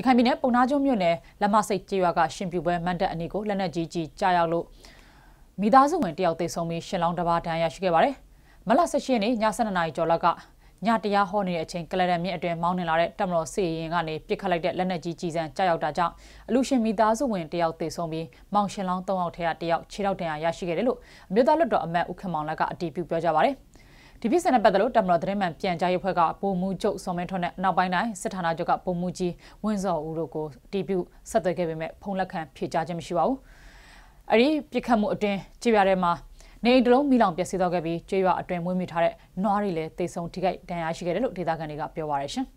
ရခိုင်ပြည်နယ်ပုံနာကျွန်းမြို့နယ်လက်မစိတ်ကျေးရွာကရှင်ပြူပွဲမန်တက်အနီကိုလက်နက်ကြီးကြီးကြားရောက်လို့မိသားစုဝင်တယောက်သေဆုံးပြီးရှင်လောင်းတစ်ပါးဒဏ်ရာရှိခဲ့ပါတယ်။မလ18ရက်နေ့ည7နာရီကျော်လောက်ကညတရားဟောနေတဲ့အချိန်ကလရန်မြစ်အတွင်းမောင်းနေလာတဲ့တမတော်စီရင်ကနေပစ်ခတ်လိုက်တဲ့လက်နက်ကြီးကြီးစံကြားရောက်တာကြောင့်အလူရှင်မိသားစုဝင်တယောက်သေဆုံးပြီးမောင်ရှင်လောင်း၃ယောက်ထဲကတယောက်ခြေထောက်ဒဏ်ရာရရှိခဲ့တယ်လို့အမျိုးသားလွတ်တော်အမတ်ဦးခင်မောင်လက်ကအတည်ပြုပြောကြားပါတယ်။ဒီပြစ်စံနဲ့ပတ်သက်လို့တမတော်သတင်းမှန်ပြန်ကြားရေးဖွဲ့ကပုံမှုချုပ်စောမင်းထွန်းနဲ့နောက်ပိုင်းတိုင်းစစ်ဌာနချုပ်ကပုံမှုကြီးဝင်းစော်ဦးတို့ကိုတီးပြုဆက်သွယ်ခဲ့ပေမဲ့ဖုံးလက်ခံဖြေကြားခြင်းမရှိပါဘူး။အဲဒီပြစ်ခတ်မှုအတွင်းကြည်ရတဲ့မှာနေအိမ်တလုံးမိလောင်ပျက်စီးသွားခဲ့ပြီးကြွေးရအတွင်မွေးမိထားတဲ့နွားတွေလည်းတိတ်ဆုံထိခိုက်ဒဏ်ရာရှိခဲ့တယ်လို့ဒေသခံတွေကပြောပါရရှင်။